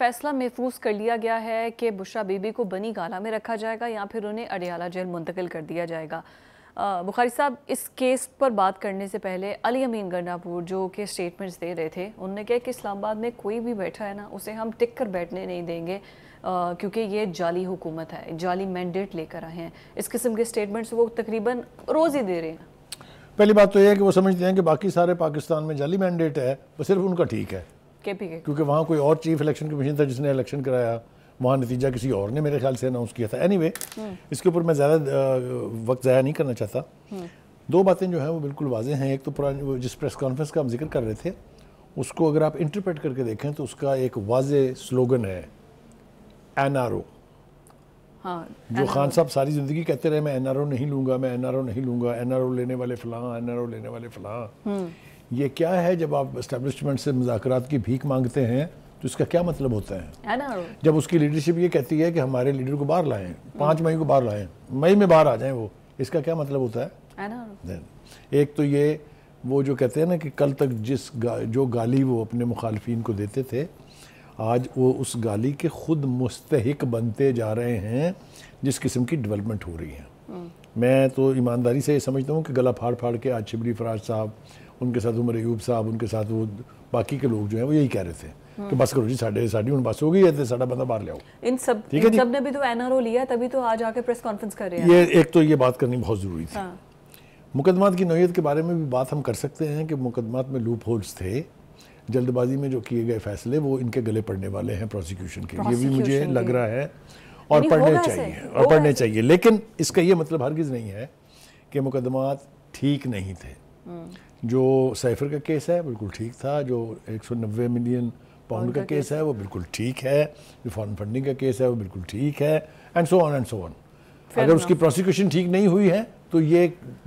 फैसला महफूज कर लिया गया है कि बुशरा बीबी को बनी गाला में रखा जाएगा या फिर उन्हें अडियाला जेल मुंतकिल कर दिया जाएगा बुखारी साहब इस केस पर बात करने से पहले अली अमीन गन्नापुर जो कि स्टेटमेंट्स दे रहे थे उन्होंने कहा कि इस्लामाबाद में कोई भी बैठा है ना उसे हम टिक कर बैठने नहीं देंगे क्योंकि ये जाली हुकूमत है जाली मैंडेट लेकर आए हैं इस किस्म के स्टेटमेंट्स वो तकरीबन रोज़ ही दे रहे हैं पहली बात तो यह है कि वो समझते हैं कि बाकी सारे पाकिस्तान में जाली मैंडेट है वो सिर्फ उनका ठीक है के के क्योंकि वहाँ कोई और चीफ इलेक्शन कमीशन था जिसने इलेक्शन कराया वहाँ नतीजा किसी और ने मेरे ख्याल से अनाउंस किया था एनी anyway, हम्म। इसके ऊपर मैं ज़्यादा वक्त ज़ाया नहीं करना चाहता हम्म। दो बातें जो हैं वो बिल्कुल वाजे हैं एक तो पुरानी जिस प्रेस कॉन्फ्रेंस का हम जिक्र कर रहे थे उसको अगर आप इंटरप्रेट करके देखें तो उसका एक वाज स्लोगन है एन आर ओ जो खान साहब सारी ज़िंदगी कहते रहे मैं एन आर ओ नहीं लूंगा मैं एन आर ओ नहीं लूंगा एन आर ओ लेने वाले फ़लाँ एन आर ओ लेने वाले फ़लाँ हम्म। ये क्या है जब आप इस्टेब्लिशमेंट से मुजाकर की भीख मांगते हैं तो इसका क्या मतलब होता है जब उसकी लीडरशिप ये कहती है कि हमारे लीडर को बाहर लाएं पाँच मई को बाहर लाएं मई में बाहर आ जाएं वो इसका क्या मतलब होता है एक तो ये वो जो कहते हैं ना कि कल तक जिस गा, जो गाली वो अपने मुखालफन को देते थे आज वो उस गाली के ख़ुद मुस्तक बनते जा रहे हैं जिस किस्म की डेवलपमेंट हो रही है hmm. मैं तो ईमानदारी से ये समझता हूँ कि गला फाड़ फाड़ के आज शिबली फराज साहब उनके साथ उमर यूब साहब उनके साथ वो बाकी के लोग जो है वो यही कह रहे थे कि हम्म। बस करो जी साढ़े साढ़ी हूँ बस हो गई है तो साढ़ा बंदा बाहर ले आओ इन सब ठीक है सब ने भी तो एनआरओ लिया तभी तो आज आके प्रेस कॉन्फ्रेंस कर रहे हैं ये एक तो ये बात करनी बहुत ज़रूरी थी हाँ। मुकदमात की नोयत के बारे में भी बात हम कर सकते हैं कि मुकदमात में लूप होल्स थे जल्दबाजी में जो किए गए फैसले वो इनके गले पड़ने वाले हैं प्रोसिक्यूशन के ये भी मुझे लग रहा है और पढ़ने चाहिए और पढ़ने चाहिए लेकिन इसका ये मतलब हरगिज़ नहीं है कि मुकदमात ठीक नहीं थे हम्म। जो सैफर का केस है बिल्कुल ठीक था जो 190 मिलियन पाउंड का केस है वो बिल्कुल ठीक है जो फॉरन फंडिंग का केस है वो बिल्कुल ठीक है and so on and so on अगर उसकी प्रोसिक्यूशन ठीक नहीं हुई है तो ये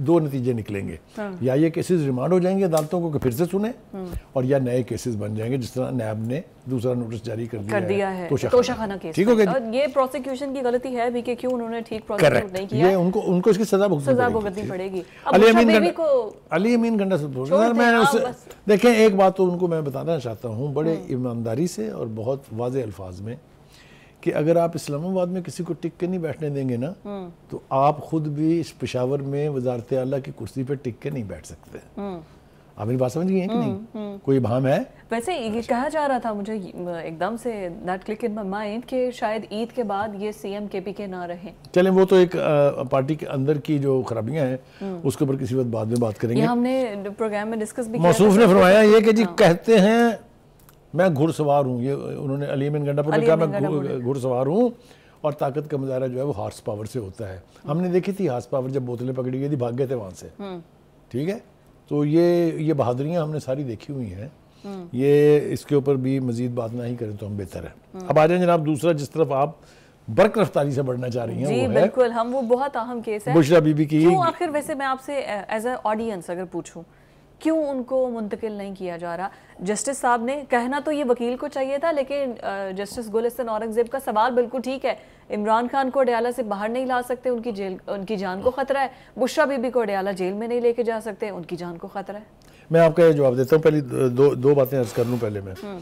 दो नतीजे निकलेंगे हाँ। या ये केसेस रिमांड हो जाएंगे अदालतों को कि फिर से सुने हाँ। और या नए केसेस बन जाएंगे जिस तरह नैब ने दूसरा नोटिस जारी कर दिया, कर दिया है, है। तोशाखाना केस ठीक हो गया ये प्रोसिक्यूशन की गलती है भी क्यों उन्होंने ठीक प्रोसिक्यूट नहीं किया ये उनको उनको इसकी सजा भुगतनी पड़ेगी अली अमीन अली अमीन गंडा सर तो मैं हाँ, देखें एक बात तो उनको मैं बताना चाहता हूँ बड़े हाँ। ईमानदारी से और बहुत वाज अल्फाज में कि अगर आप इस्लामाबाद में किसी को टिक के नहीं बैठने देंगे ना हम्म। तो आप खुद भी इस पेशावर में वजारत आला की कुर्सी पर टिक के नहीं बैठ सकते हम्म। आप मेरी बात समझ गई हैं कि हम्म, नहीं कोई भाम है वैसे ये कहा जा रहा था मुझे एकदम से that click in my mind कि शायद ईद के बाद ये सीएम के ना रहे चले वो तो एक आ, पार्टी के अंदर की जो खराबियां हैं उसके ऊपर किसी वक्त बाद में बात करेंगे हमने प्रोग्राम में डिस्कस भी मौसूफ ने फरमाया ये कि जी हाँ। कहते हैं मैं घुड़सवार हूँ ये उन्होंने अली अमीन गंडापुर कहा मैं घुड़सवार हूँ और ताकत का मुजाहरा जो है वो हॉर्स पावर से होता है हमने देखी थी हॉर्स पावर जब बोतलें पकड़ी गई थी भाग गए थे वहाँ से हम्म। ठीक है तो ये ये बहादुरियाँ हमने सारी देखी हुई हैं हम्म। ये इसके ऊपर भी मजीद बात ना ही करें तो हम बेहतर है हम्म। अब आ जाए जनाब दूसरा जिस तरफ आप बर्क रफ्तारी से बढ़ना चाह रही हैं जी बिल्कुल है। हम वो बहुत अहम केस है बुशरा बीबी की आखिर वैसे मैं आपसे एज ए ऑडियंस अगर पूछूं क्यों उनको मुंतकिल नहीं किया जा रहा जस्टिस साहब ने कहना तो ये वकील को चाहिए था लेकिन जस्टिस गुलस्तन औरंगजेब का सवाल बिल्कुल ठीक है इमरान खान को अडयाला से बाहर नहीं ला सकते उनकी जेल उनकी जान को खतरा है बुशरा बीबी को अडयाला जेल में नहीं लेके जा सकते उनकी जान को खतरा है मैं आपका यह जवाब देता हूँ पहली दो दो बातें अर्ज कर लूँ पहले मैं हम्म।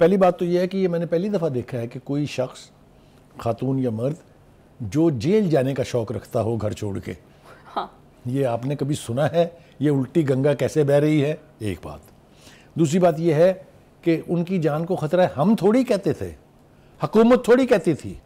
पहली बात तो यह है कि ये मैंने पहली दफ़ा देखा है कि कोई शख्स खातून या मर्द जो जेल जाने का शौक रखता हो घर छोड़ के हाँ। ये आपने कभी सुना है ये उल्टी गंगा कैसे बह रही है एक बात दूसरी बात यह है कि उनकी जान को खतरा है हम थोड़ी कहते थे हकूमत थोड़ी कहती थी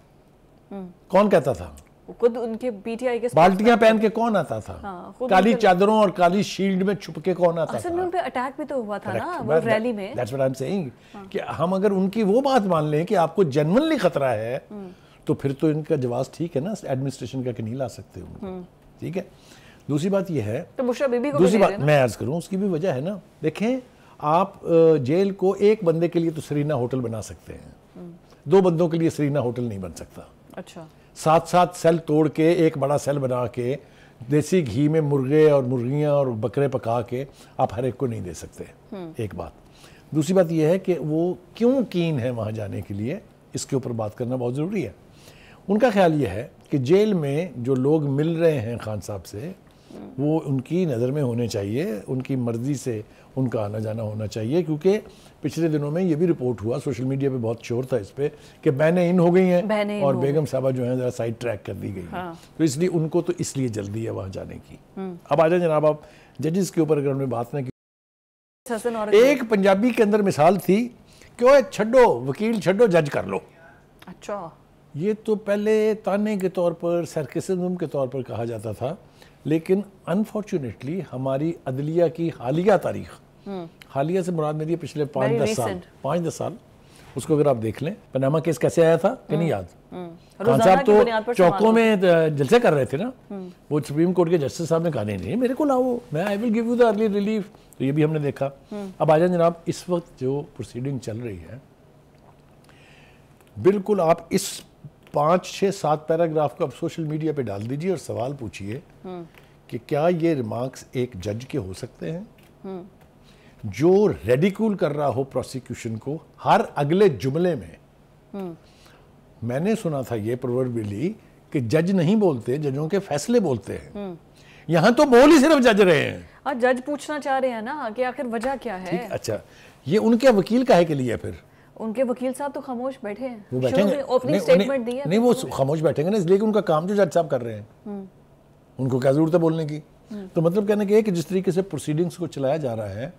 हम्म। कौन कहता था खुद उनके पीटीआई के बाल्टियां पहन के कौन आता था हाँ, काली चादरों और काली शील्ड में छुप के कौन आता था उन पे अटैक भी तो हुआ था Correct. ना वो रैली में that's what I am saying कि हम अगर उनकी वो बात मान लें कि आपको जन्मनली खतरा है हम्म। तो फिर तो इनका जवाब ठीक है ना एडमिनिस्ट्रेशन का कि नहीं ला सकते हम्म। ठीक है दूसरी बात यह है तो बुशरा बीबी को दूसरी बात मैं अर्ज करूं उसकी भी वजह है ना देखें आप जेल को एक बंदे के लिए तो सरीना होटल बना सकते हैं हम्म। दो बंदों के लिए सरीना होटल नहीं बन सकता अच्छा साथ साथ सेल तोड़ के एक बड़ा सेल बना के देसी घी में मुर्गे और मुर्गियाँ और बकरे पका के आप हर एक को नहीं दे सकते हम्म। एक बात दूसरी बात यह है कि वो क्यों कीन है वहाँ जाने के लिए इसके ऊपर बात करना बहुत ज़रूरी है उनका ख्याल ये है कि जेल में जो लोग मिल रहे हैं खान साहब से वो उनकी नज़र में होने चाहिए उनकी मर्ज़ी से उनका आना जाना होना चाहिए क्योंकि पिछले दिनों में ये भी रिपोर्ट हुआ सोशल मीडिया पे बहुत शोर था इस पर कि बहनें इन हो गई हैं और बेगम साहबा जो हैं ज़रा साइड ट्रैक कर दी गई हाँ। तो इसलिए उनको तो इसलिए जल्दी है वहाँ जाने की हम्म। अब आ जाए जनाब आप जजेस के ऊपर अगर हमने बात ना की एक पंजाबी के अंदर मिसाल थी कि ओए छो वकील छो जज कर लो अच्छा ये तो पहले ताने के तौर पर सरकसम के तौर पर कहा जाता था लेकिन अनफॉर्चुनेटली हमारी अदलिया की हालिया तारीख हम्म। हालिया से मुराद मेरी पिछले पाँच दस साल पाँच दस साल उसको अगर आप देख लें पनामा केस कैसे आया था कि नहीं हम्म। याद हम्म। खान साहब तो चौकों में जलसे कर रहे थे ना वो सुप्रीम कोर्ट के जस्टिस साहब ने कहा नहीं मेरे को लाओ मैं I will give you the early relief तो ये भी हमने देखा अब आजा जनाब इस वक्त जो प्रोसीडिंग चल रही है बिल्कुल आप इस पांच छह सात पैराग्राफ को आप सोशल मीडिया पे डाल दीजिए और सवाल पूछिए हम्म। कि क्या ये रिमार्क्स एक जज के हो सकते हैं हम्म। जो रेडिकूल कर रहा हो प्रोसिक्यूशन को हर अगले जुमले में हम्म। मैंने सुना था ये प्रोवर्बली कि जज नहीं बोलते जजों के फैसले बोलते हैं यहाँ तो बोल ही सिर्फ जज रहे हैं जज पूछना चाह रहे हैं ना कि आखिर वजह क्या है अच्छा ये उनके वकील है के लिए फिर उनके वकील साहब तो खामोश बैठे हैं वो बैठेंगे ओपनिंग स्टेटमेंट दी है नहीं वो खामोश बैठेंगे ना इसलिए कि उनका काम जो जज साहब कर रहे हैं हम्म। उनको क्या जरूरत है बोलने की हम्म। तो मतलब कहने के कि जिस तरीके से प्रोसीडिंग्स को चलाया जा रहा है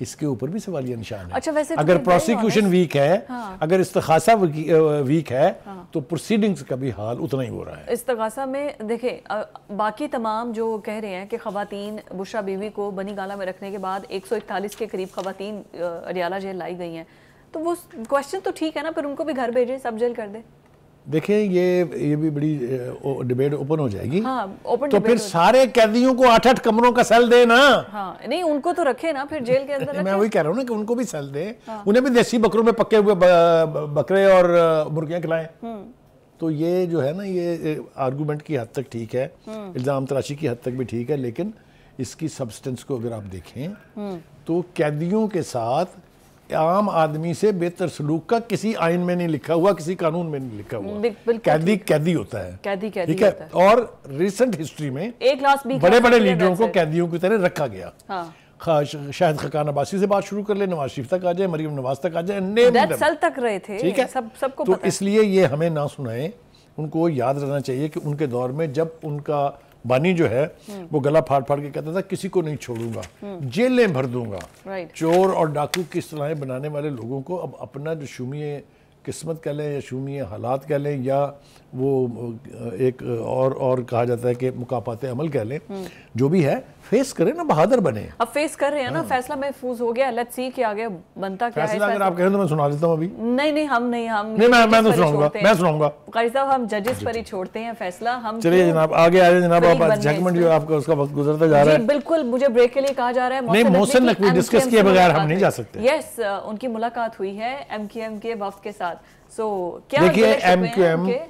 इसके ऊपर भी सवालिया निशान है अच्छा वैसे तो अगर प्रोसिक्यूशन वीक है हाँ। अगर इस्तखासा वीक है हाँ। तो प्रोसीडिंग्स का भी हाल उतना ही हो रहा है इस्तगासा में देखें बाकी तमाम जो कह रहे हैं कि खवातीन बुशरा बीवी को बनी गाला में रखने के बाद 141 के करीब खवातीन रियाला जेल लाई गई हैं तो वो क्वेश्चन तो ठीक है ना पर उनको भी घर भेजें सब जेल कर दे देखिए ये ये भी बड़ी डिबेट ओपन हो जाएगी हाँ, तो फिर सारे कैदियों को आठ आठ कमरों का सेल दे ना हाँ, नहीं उनको तो रखे ना फिर जेल के अंदर मैं वही कह रहा हूँ ना कि उनको भी सेल दे हाँ। उन्हें भी देसी बकरों में पके हुए बकरे और मुर्गियां खिलाएं हम्म। तो ये जो है ना ये आर्गूमेंट की हद तक ठीक है हम्म। इल्ज़ाम तराशी की हद तक भी ठीक है लेकिन इसकी सब्सटेंस को अगर आप देखें हम्म। तो कैदियों के साथ आम आदमी से बेहतर सलूक का किसी आइन में नहीं लिखा हुआ किसी कानून में नहीं लिखा हुआ कैदी कैदी होता है कैदी कैदी ठीक है और रिसेंट हिस्ट्री में एक भी बड़े बड़े लीडरों को कैदियों की तरह रखा गया हाँ। शायद खकान अब्बासी से बात शुरू कर ले नवाज शरीफ तक आ जाए मरीम नवाज तक आ जाए सल तक रहे थे ठीक है सब सबको तो इसलिए ये हमें ना सुनाए उनको याद रहना चाहिए कि उनके दौर में जब उनका बानी जो है वो गला फाड़ फाड़ के कहता था किसी को नहीं छोड़ूंगा जेलें भर दूंगा चोर और डाकू की सलाहें बनाने वाले लोगों को अब अपना जो शुमी किस्मत कह लें या शुमी हालात कह लें या वो एक और और कहा जाता है कि मुकाफात अमल कह लें जो भी है फेस करें ना बहादुर बने अब फेस कर रहे हैं हाँ। ना फैसला महफूज हो गया लेट्स सी कि आगे बनता क्या फैसला है अगर आप कहें तो मैं सुना देता हूँ अभी नहीं नहीं हम नहीं हम नहीं मैं मैं तो सुनाऊंगा मैं सुनाऊंगा हम जजेस पर ही छोड़ते हैं फैसला हम चलिए तो जनाब आगे आ जनाब आपका उसका वक्त गुजरता जा रहा है बिल्कुल मुझे ब्रेक के लिए कहा जा रहा है मोहसिन नकवी डिस्कस किए बगैर हम नहीं जा सकते यस uh, उनकी मुलाकात हुई है एम के वफ्त के साथ सो क्या देखिए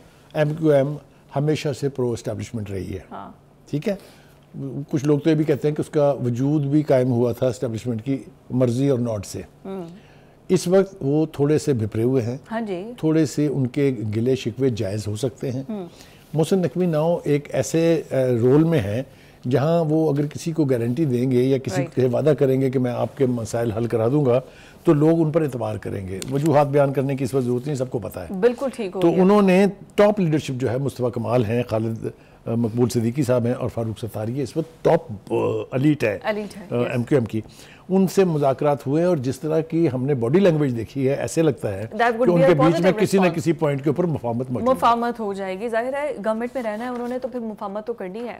क्यू एम हमेशा से प्रो एस्टेब्लिशमेंट रही है हाँ। ठीक है कुछ लोग तो ये भी कहते हैं कि उसका वजूद भी कायम हुआ था एस्टेब्लिशमेंट की मर्जी और नॉट से हम्म। इस वक्त वो थोड़े से भिपरे हुए हैं हाँ जी थोड़े से उनके गिले शिकवे जायज़ हो सकते हैं हम्म। मोहसिन नकवी नाव एक ऐसे रोल में हैं जहाँ वो अगर किसी को गारंटी देंगे या किसी से वादा करेंगे कि मैं आपके मसाइल हल करा दूंगा तो लोग उन पर एतबार करेंगे वजूहत बयान करने की इस वक्त जरूरत नहीं सबको पता है बिल्कुल ठीक तो उन्होंने टॉप लीडरशिप जो है मुस्तफ़ा कमाल हैं खालिद मकबूल सदीकी साहब हैं और फारूक सत्तारी है इस वक्त टॉप अलीट है एम क्यू एम की उनसे मुजाकरात हुए और जिस तरह की हमने बॉडी लैंग्वेज देखी है ऐसे लगता है कि उनके बीच में किसी न किसी पॉइंट के ऊपर मुफामत मुफामत हो जाएगी जाहिर है गवर्नमेंट में रहना है उन्होंने तो फिर मुफामत तो करनी है